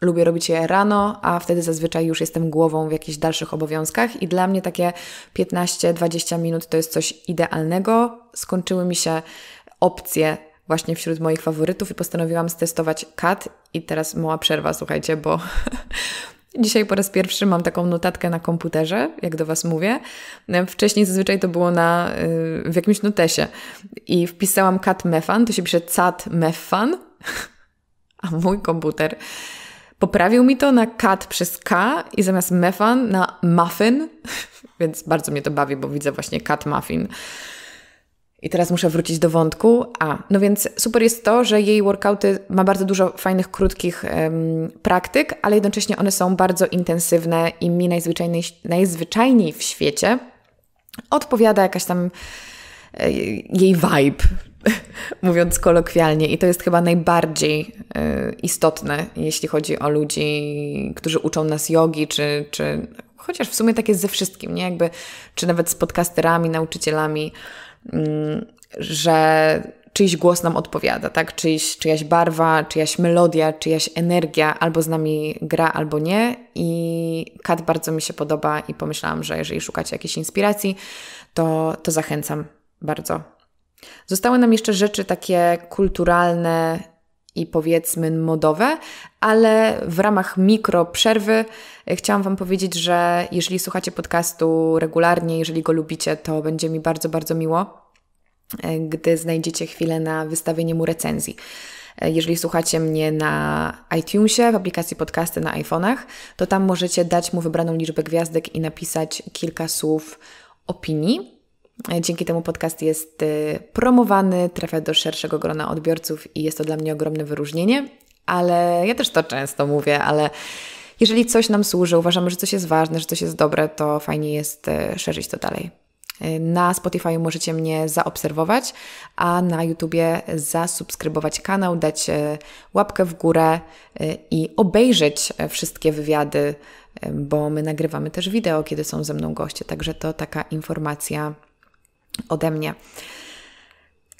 Lubię robić je rano, a wtedy zazwyczaj już jestem głową w jakichś dalszych obowiązkach i dla mnie takie 15-20 minut to jest coś idealnego. Skończyły mi się opcje właśnie wśród moich faworytów i postanowiłam stestować kat i teraz mała przerwa, słuchajcie, bo *laughs* Dzisiaj po raz pierwszy mam taką notatkę na komputerze, jak do Was mówię. Wcześniej zazwyczaj to było na, y, w jakimś notesie. I wpisałam cat mefan, to się pisze cat mefan, *laughs* a mój komputer Poprawił mi to na kat przez K i zamiast mefan na muffin, *laughs* więc bardzo mnie to bawi, bo widzę właśnie kat muffin. I teraz muszę wrócić do wątku. A, no więc super jest to, że jej workouty ma bardzo dużo fajnych, krótkich praktyk, ale jednocześnie one są bardzo intensywne i mi najzwyczajniej, najzwyczajniej w świecie odpowiada jakaś tam e, jej vibe, *laughs* mówiąc kolokwialnie. I to jest chyba najbardziej y, istotne, jeśli chodzi o ludzi, którzy uczą nas jogi, czy, czy chociaż w sumie tak jest ze wszystkim, nie? Jakby, czy nawet z podcasterami, nauczycielami, mm, że czyjś głos nam odpowiada, tak? Czyjś, czyjaś barwa, czyjaś melodia, czyjaś energia albo z nami gra, albo nie. I kat bardzo mi się podoba i pomyślałam, że jeżeli szukacie jakiejś inspiracji, to, to zachęcam bardzo. Zostały nam jeszcze rzeczy takie kulturalne i powiedzmy modowe, ale w ramach mikro przerwy e, chciałam Wam powiedzieć, że jeżeli słuchacie podcastu regularnie, jeżeli go lubicie, to będzie mi bardzo, bardzo miło, e, gdy znajdziecie chwilę na wystawienie mu recenzji. E, jeżeli słuchacie mnie na iTunesie, w aplikacji podcasty na iPhone'ach, to tam możecie dać mu wybraną liczbę gwiazdek i napisać kilka słów opinii. Dzięki temu podcast jest y, promowany, trafia do szerszego grona odbiorców i jest to dla mnie ogromne wyróżnienie. Ale ja też to często mówię, ale jeżeli coś nam służy, uważamy, że coś jest ważne, że coś jest dobre, to fajnie jest y, szerzyć to dalej. Y, na Spotify możecie mnie zaobserwować, a na YouTubie zasubskrybować kanał, dać łapkę w górę i obejrzeć wszystkie wywiady, bo my nagrywamy też wideo, kiedy są ze mną goście. Także to taka informacja ode mnie.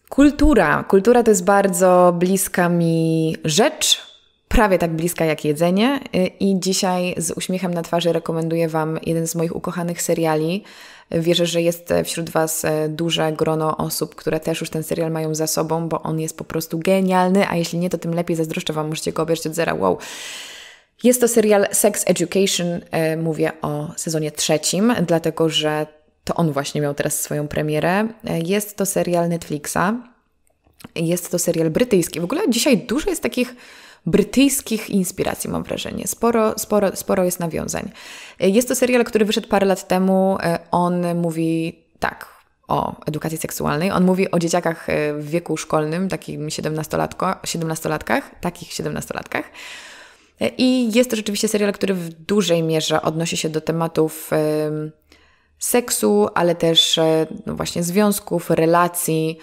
Kultura. Kultura to jest bardzo bliska mi rzecz, prawie tak bliska jak jedzenie. I dzisiaj z uśmiechem na twarzy rekomenduję Wam jeden z moich ukochanych seriali. Wierzę, że jest wśród Was e, duże grono osób, które też już ten serial mają za sobą, bo on jest po prostu genialny, a jeśli nie, to tym lepiej zazdroszczę Wam, możecie go obejrzeć od zera. Wow. Jest to serial Sex Education. E, mówię o sezonie trzecim, dlatego że to on właśnie miał teraz swoją premierę. E, jest to serial Netflixa, jest to serial brytyjski. W ogóle dzisiaj dużo jest takich brytyjskich inspiracji, mam wrażenie. Sporo, sporo, sporo jest nawiązań. E, jest to serial, który wyszedł parę lat temu. E, on mówi tak o edukacji seksualnej. On mówi o dzieciakach w wieku szkolnym, takich 17-latkach, takich 17-latkach. I jest to rzeczywiście serial, który w dużej mierze odnosi się do tematów seksu, ale też e, no właśnie związków, relacji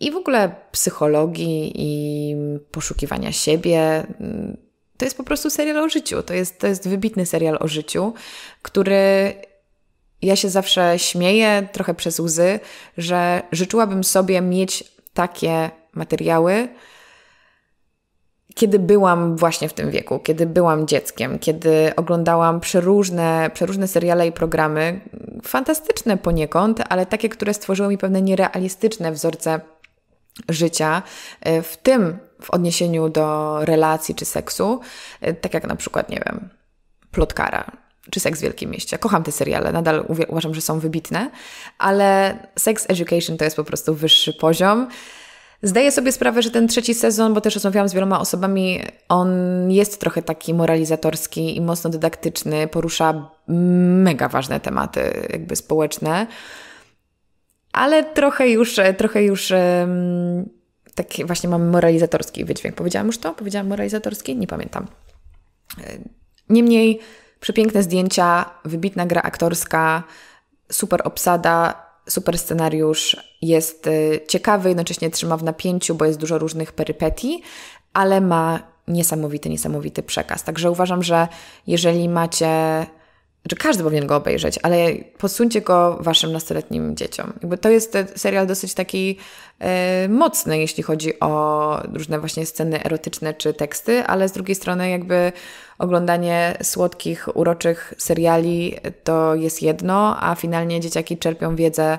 i w ogóle psychologii i poszukiwania siebie. Mm, to jest po prostu serial o życiu. To jest, to jest wybitny serial o życiu, który ja się zawsze śmieję, trochę przez łzy, że życzyłabym sobie mieć takie materiały, kiedy byłam właśnie w tym wieku, kiedy byłam dzieckiem, kiedy oglądałam przeróżne, przeróżne seriale i programy, fantastyczne poniekąd, ale takie, które stworzyły mi pewne nierealistyczne wzorce życia, e, w tym w odniesieniu do relacji czy seksu, e, tak jak na przykład, nie wiem, plotkara, czy Seks w Wielkim Mieście. Kocham te seriale, nadal uważam, że są wybitne, ale Sex Education to jest po prostu wyższy poziom. Zdaję sobie sprawę, że ten trzeci sezon, bo też rozmawiałam z wieloma osobami, on jest trochę taki moralizatorski i mocno dydaktyczny, porusza mega ważne tematy jakby społeczne, ale trochę już, trochę już taki właśnie mam moralizatorski wydźwięk. Powiedziałam już to? Powiedziałam moralizatorski? Nie pamiętam. Niemniej przepiękne zdjęcia, wybitna gra aktorska, super obsada, super scenariusz, jest y, ciekawy, jednocześnie trzyma w napięciu, bo jest dużo różnych perypetii, ale ma niesamowity, niesamowity przekaz. Także uważam, że jeżeli macie znaczy każdy powinien go obejrzeć, ale podsuńcie go waszym nastoletnim dzieciom. Jakby to jest serial dosyć taki e, mocny, jeśli chodzi o różne właśnie sceny erotyczne czy teksty, ale z drugiej strony jakby oglądanie słodkich, uroczych seriali to jest jedno, a finalnie dzieciaki czerpią wiedzę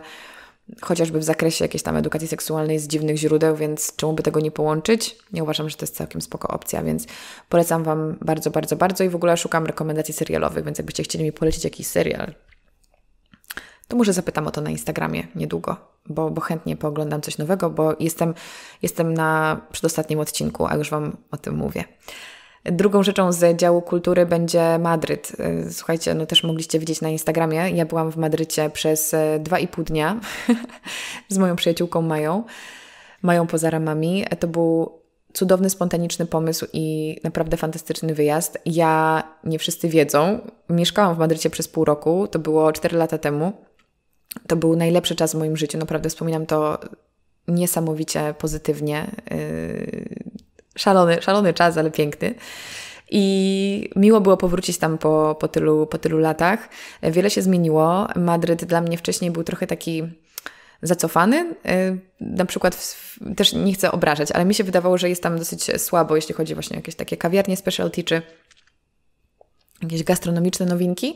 chociażby w zakresie jakiejś tam edukacji seksualnej z dziwnych źródeł, więc czemu by tego nie połączyć? nie uważam, że to jest całkiem spoko opcja, więc polecam Wam bardzo, bardzo, bardzo i w ogóle szukam rekomendacji serialowych, więc jakbyście chcieli mi polecić jakiś serial, to może zapytam o to na Instagramie niedługo, bo, bo chętnie pooglądam coś nowego, bo jestem, jestem na przedostatnim odcinku, a już Wam o tym mówię. Drugą rzeczą z działu kultury będzie Madryt. Y, słuchajcie, no też mogliście widzieć na Instagramie. Ja byłam w Madrycie przez e, dwa i pół dnia *laughs* z moją przyjaciółką Mają, Mają poza ramami. E, to był cudowny, spontaniczny pomysł i naprawdę fantastyczny wyjazd. Ja, nie wszyscy wiedzą, mieszkałam w Madrycie przez pół roku, to było cztery lata temu. To był najlepszy czas w moim życiu, naprawdę wspominam to niesamowicie pozytywnie. Yy Szalony, szalony czas, ale piękny. I miło było powrócić tam po, po, tylu, po tylu latach. Wiele się zmieniło. Madryt dla mnie wcześniej był trochę taki zacofany. Y, na przykład w, też nie chcę obrażać, ale mi się wydawało, że jest tam dosyć słabo, jeśli chodzi właśnie o jakieś takie kawiarnie specialty czy jakieś gastronomiczne nowinki,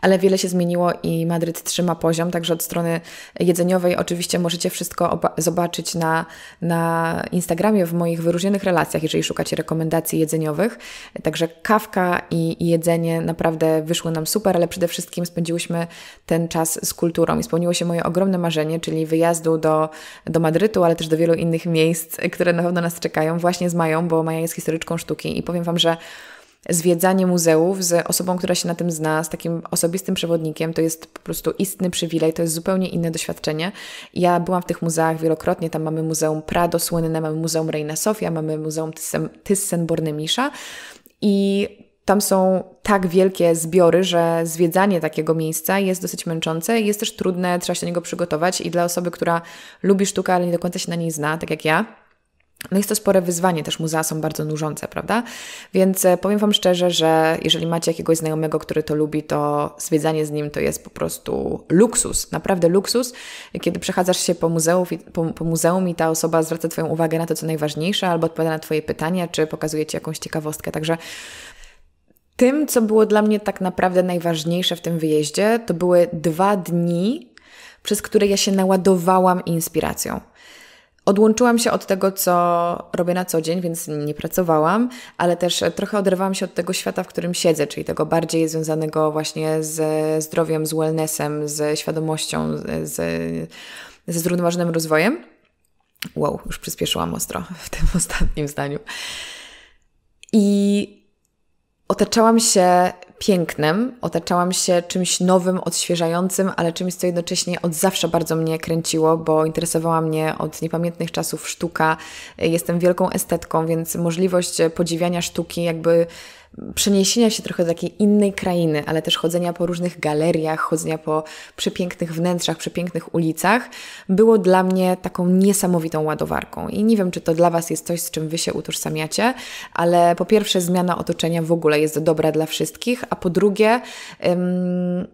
ale wiele się zmieniło i Madryt trzyma poziom, także od strony jedzeniowej oczywiście możecie wszystko zobaczyć na, na Instagramie w moich wyróżnionych relacjach, jeżeli szukacie rekomendacji jedzeniowych. Także kawka i, i jedzenie naprawdę wyszły nam super, ale przede wszystkim spędziłyśmy ten czas z kulturą i spełniło się moje ogromne marzenie, czyli wyjazdu do, do Madrytu, ale też do wielu innych miejsc, które na pewno nas czekają właśnie z Mają, bo Maja jest historyczką sztuki i powiem Wam, że zwiedzanie muzeów z osobą, która się na tym zna, z takim osobistym przewodnikiem, to jest po prostu istny przywilej, to jest zupełnie inne doświadczenie. Ja byłam w tych muzeach wielokrotnie, tam mamy Muzeum Prado słynne, mamy Muzeum Reina Sofia, mamy Muzeum Thyssen-Bornemisza i tam są tak wielkie zbiory, że zwiedzanie takiego miejsca jest dosyć męczące, jest też trudne, trzeba się do niego przygotować i dla osoby, która lubi sztukę, ale nie do końca się na niej zna, tak jak ja, no jest to spore wyzwanie, też muzea są bardzo nużące, prawda? Więc e, powiem Wam szczerze, że jeżeli macie jakiegoś znajomego, który to lubi, to zwiedzanie z nim to jest po prostu luksus, naprawdę luksus. Kiedy przechadzasz się po, muzeów, po, po muzeum i ta osoba zwraca Twoją uwagę na to, co najważniejsze, albo odpowiada na Twoje pytania, czy pokazuje Ci jakąś ciekawostkę. Także tym, co było dla mnie tak naprawdę najważniejsze w tym wyjeździe, to były dwa dni, przez które ja się naładowałam inspiracją. Odłączyłam się od tego, co robię na co dzień, więc nie pracowałam, ale też trochę oderwałam się od tego świata, w którym siedzę, czyli tego bardziej związanego właśnie ze zdrowiem, z wellnessem, ze świadomością, z, ze zrównoważonym rozwojem. Wow, już przyspieszyłam ostro w tym *laughs* ostatnim zdaniu. I otaczałam się pięknem, otaczałam się czymś nowym, odświeżającym, ale czymś, co jednocześnie od zawsze bardzo mnie kręciło, bo interesowała mnie od niepamiętnych czasów sztuka. Jestem wielką estetką, więc możliwość podziwiania sztuki jakby przeniesienia się trochę do takiej innej krainy, ale też chodzenia po różnych galeriach, chodzenia po przepięknych wnętrzach, przepięknych ulicach, było dla mnie taką niesamowitą ładowarką. I nie wiem, czy to dla Was jest coś, z czym Wy się utożsamiacie, ale po pierwsze, zmiana otoczenia w ogóle jest dobra dla wszystkich, a po drugie, ym,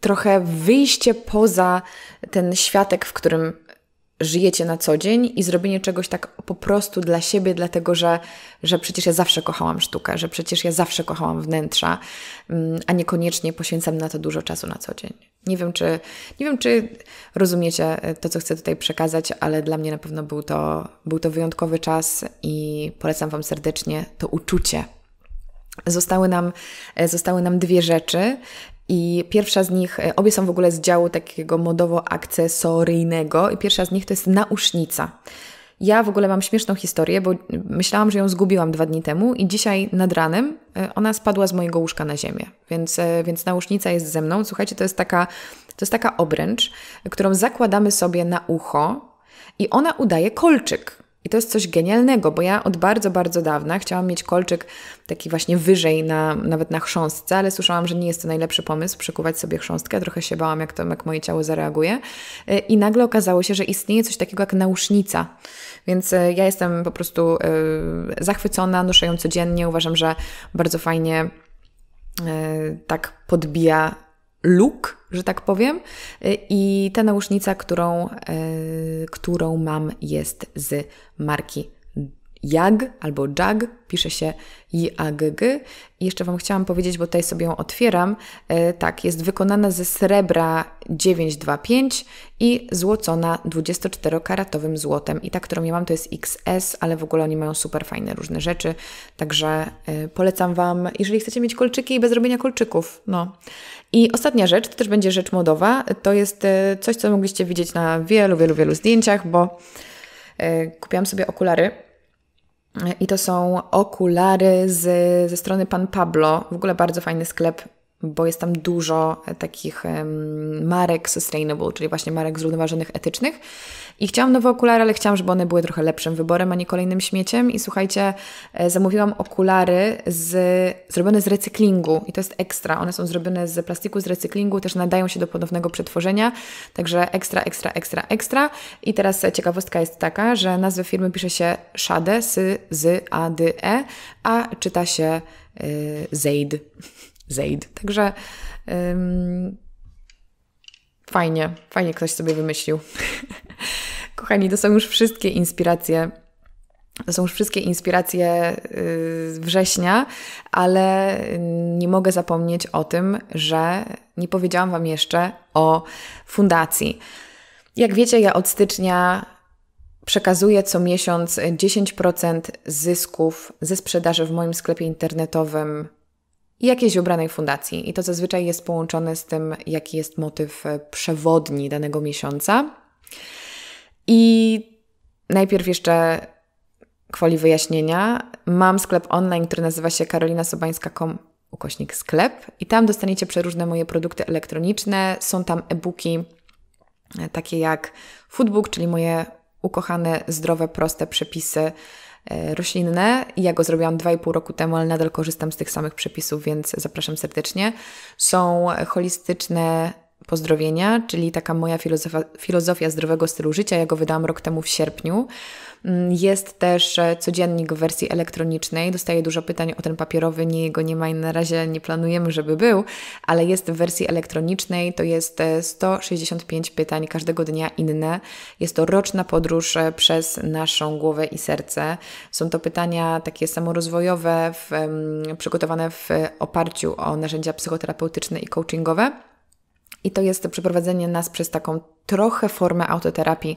trochę wyjście poza ten światek, w którym żyjecie na co dzień i zrobienie czegoś tak po prostu dla siebie, dlatego że, że przecież ja zawsze kochałam sztukę, że przecież ja zawsze kochałam wnętrza, mm, a niekoniecznie poświęcam na to dużo czasu na co dzień. Nie wiem, czy, nie wiem, czy rozumiecie e, to, co chcę tutaj przekazać, ale dla mnie na pewno był to, był to wyjątkowy czas i polecam Wam serdecznie to uczucie Zostały nam, e, zostały nam dwie rzeczy, i pierwsza z nich, e, obie są w ogóle z działu takiego modowo-akcesoryjnego, i pierwsza z nich to jest nausznica. Ja w ogóle mam śmieszną historię, bo myślałam, że ją zgubiłam dwa dni temu, i dzisiaj nad ranem e, ona spadła z mojego łóżka na ziemię. Więc, e, więc nausznica jest ze mną. Słuchajcie, to jest, taka, to jest taka obręcz, którą zakładamy sobie na ucho, i ona udaje kolczyk. I to jest coś genialnego, bo ja od bardzo, bardzo dawna chciałam mieć kolczyk taki właśnie wyżej, na, nawet na chrząstce, ale słyszałam, że nie jest to najlepszy pomysł, przekuwać sobie chrząstkę. Trochę się bałam, jak to jak moje ciało zareaguje. Y, I nagle okazało się, że istnieje coś takiego jak nausznica. Więc y, ja jestem po prostu y, zachwycona, noszę ją codziennie. Uważam, że bardzo fajnie tak podbija luk, że tak powiem. I ta nausznica, którą, yy, którą mam, jest z marki Jag albo Jag, pisze się G I jeszcze Wam chciałam powiedzieć, bo tutaj sobie ją otwieram. Yy, tak, jest wykonana ze srebra 925 i złocona 24-karatowym złotem. I ta, którą ja mam, to jest XS, ale w ogóle oni mają super fajne różne rzeczy. Także yy, polecam Wam, jeżeli chcecie mieć kolczyki i bez robienia kolczyków, no, i ostatnia rzecz, to też będzie rzecz modowa, to jest e, coś, co mogliście widzieć na wielu, wielu, wielu zdjęciach, bo e, kupiłam sobie okulary i to są okulary z, ze strony Pan Pablo. W ogóle bardzo fajny sklep, bo jest tam dużo takich marek sustainable, czyli właśnie marek zrównoważonych, etycznych. I chciałam nowe okulary, ale chciałam, żeby one były trochę lepszym wyborem, a nie kolejnym śmieciem. I słuchajcie, e, zamówiłam okulary z, zrobione z recyklingu i to jest ekstra. One są zrobione z plastiku, z recyklingu, też nadają się do ponownego przetworzenia, także ekstra, ekstra, ekstra, ekstra. I teraz e, ciekawostka jest taka, że nazwę firmy pisze się Shade, S z, a, d, e, a czyta się y, e, Zaid. *laughs* Zaid. Także... Ym, Fajnie, fajnie ktoś sobie wymyślił. *laughs* Kochani, to są już wszystkie inspiracje to są już wszystkie inspiracje y, września, ale nie mogę zapomnieć o tym, że nie powiedziałam Wam jeszcze o fundacji. Jak wiecie, ja od stycznia przekazuję co miesiąc 10% zysków ze sprzedaży w moim sklepie internetowym jakiejś ubranej fundacji. I to zazwyczaj jest połączone z tym, jaki jest motyw e, przewodni danego miesiąca. I najpierw jeszcze kwoli wyjaśnienia. Mam sklep online, który nazywa się karolinasobańska.com ukośnik sklep i tam dostaniecie przeróżne moje produkty elektroniczne. Są tam e-booki e, takie jak Foodbook, czyli moje ukochane, zdrowe, proste przepisy E, roślinne. Ja go zrobiłam 2,5 roku temu, ale nadal korzystam z tych samych przepisów, więc zapraszam serdecznie. Są e, holistyczne pozdrowienia, czyli taka moja filozofia, filozofia zdrowego stylu życia. Ja go wydałam rok temu w sierpniu. Mm, jest też e, codziennik w wersji elektronicznej. Dostaję dużo pytań o ten papierowy, nie jego nie ma i na razie nie planujemy, żeby był, ale jest w wersji elektronicznej. To jest 165 e, pytań, każdego dnia inne. Jest to roczna podróż e, przez naszą głowę i serce. Są to pytania takie samorozwojowe, w, przygotowane w oparciu o narzędzia psychoterapeutyczne i coachingowe. I to jest przeprowadzenie nas przez taką trochę formę autoterapii,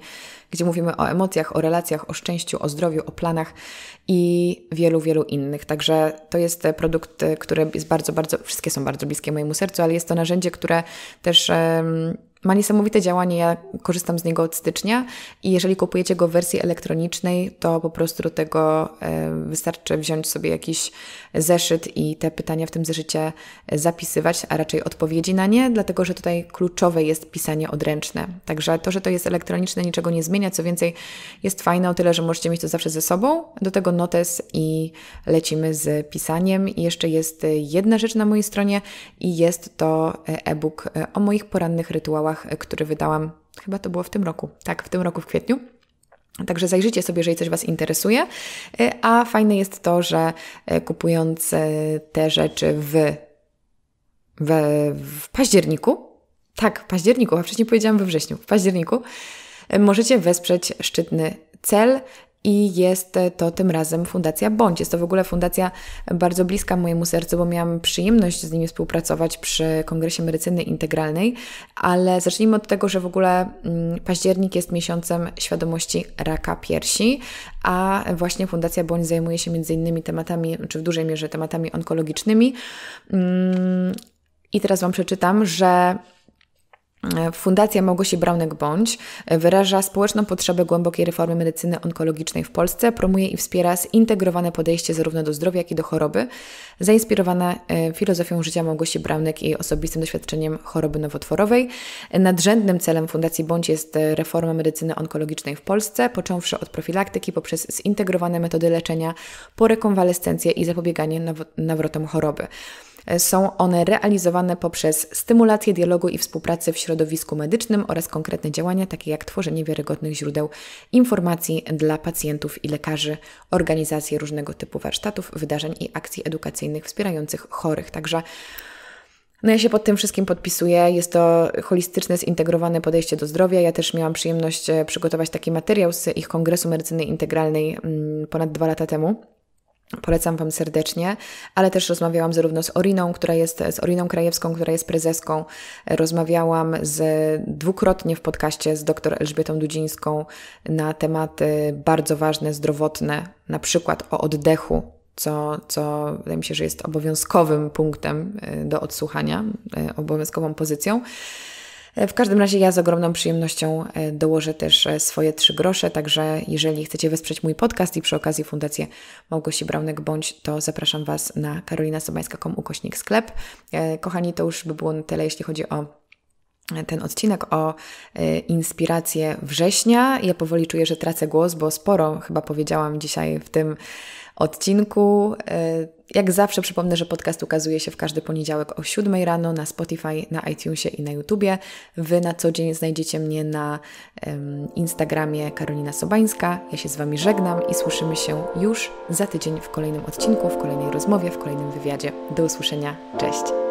gdzie mówimy o emocjach, o relacjach, o szczęściu, o zdrowiu, o planach i wielu, wielu innych. Także to jest produkt, który jest bardzo, bardzo, wszystkie są bardzo bliskie mojemu sercu, ale jest to narzędzie, które też. Um, ma niesamowite działanie, ja korzystam z niego od stycznia i jeżeli kupujecie go w wersji elektronicznej, to po prostu do tego e, wystarczy wziąć sobie jakiś zeszyt i te pytania w tym zeszycie e, zapisywać, a raczej odpowiedzi na nie, dlatego że tutaj kluczowe jest pisanie odręczne. Także to, że to jest elektroniczne, niczego nie zmienia, co więcej jest fajne o tyle, że możecie mieć to zawsze ze sobą, do tego notes i lecimy z pisaniem. I jeszcze jest e, jedna rzecz na mojej stronie i jest to e-book o moich porannych rytuałach artykułach, e, który wydałam, chyba to było w tym roku, tak, w tym roku w kwietniu. Także zajrzyjcie sobie, jeżeli coś Was interesuje. E, a fajne jest to, że e, kupując te rzeczy w, w, w październiku, tak, w październiku, a wcześniej powiedziałam we wrześniu, w październiku, możecie wesprzeć szczytny cel i jest to tym razem Fundacja Bądź. Jest to w ogóle fundacja bardzo bliska mojemu sercu, bo miałam przyjemność z nimi współpracować przy Kongresie Medycyny Integralnej, ale zacznijmy od tego, że w ogóle mm, październik jest miesiącem świadomości raka piersi, a właśnie Fundacja Bądź zajmuje się między innymi tematami, czy w dużej mierze tematami onkologicznymi. Mm, I teraz Wam przeczytam, że Fundacja Małgosi Braunek-Bądź wyraża społeczną potrzebę głębokiej reformy medycyny onkologicznej w Polsce, promuje i wspiera zintegrowane podejście zarówno do zdrowia, jak i do choroby, zainspirowana e, filozofią życia Małgosi Braunek i osobistym doświadczeniem choroby nowotworowej. Nadrzędnym celem Fundacji Bądź jest e, reforma medycyny onkologicznej w Polsce, począwszy od profilaktyki poprzez zintegrowane metody leczenia, po rekonwalescencję i zapobieganie nawrotom choroby. E, są one realizowane poprzez stymulację dialogu i współpracy w środowisku medycznym oraz konkretne działania, takie jak tworzenie wiarygodnych źródeł informacji dla pacjentów i lekarzy, organizacje różnego typu warsztatów, wydarzeń i akcji edukacyjnych wspierających chorych. Także no ja się pod tym wszystkim podpisuję. Jest to holistyczne, zintegrowane podejście do zdrowia. Ja też miałam przyjemność e, przygotować taki materiał z ich Kongresu Medycyny Integralnej mm, ponad dwa lata temu. Polecam Wam serdecznie, ale też rozmawiałam zarówno z Oriną, która jest, z Oriną Krajewską, która jest prezeską, rozmawiałam z, dwukrotnie w podcaście z dr Elżbietą Dudzińską na tematy bardzo ważne, zdrowotne, na przykład o oddechu, co, co wydaje mi się, że jest obowiązkowym punktem e, do odsłuchania, e, obowiązkową pozycją. W każdym razie ja z ogromną przyjemnością e, dołożę też e, swoje trzy grosze, także jeżeli chcecie wesprzeć mój podcast i przy okazji Fundację Małgosi Braunek bądź, to zapraszam Was na karolinasobańska.com ukośnik sklep. E, kochani, to już by było na tyle, jeśli chodzi o ten odcinek o inspirację września. Ja powoli czuję, że tracę głos, bo sporo chyba powiedziałam dzisiaj w tym odcinku. Jak zawsze przypomnę, że podcast ukazuje się w każdy poniedziałek o 7 rano na Spotify, na iTunesie i na YouTubie. Wy na co dzień znajdziecie mnie na um, Instagramie Karolina Sobańska. Ja się z Wami żegnam i słyszymy się już za tydzień w kolejnym odcinku, w kolejnej rozmowie, w kolejnym wywiadzie. Do usłyszenia. Cześć!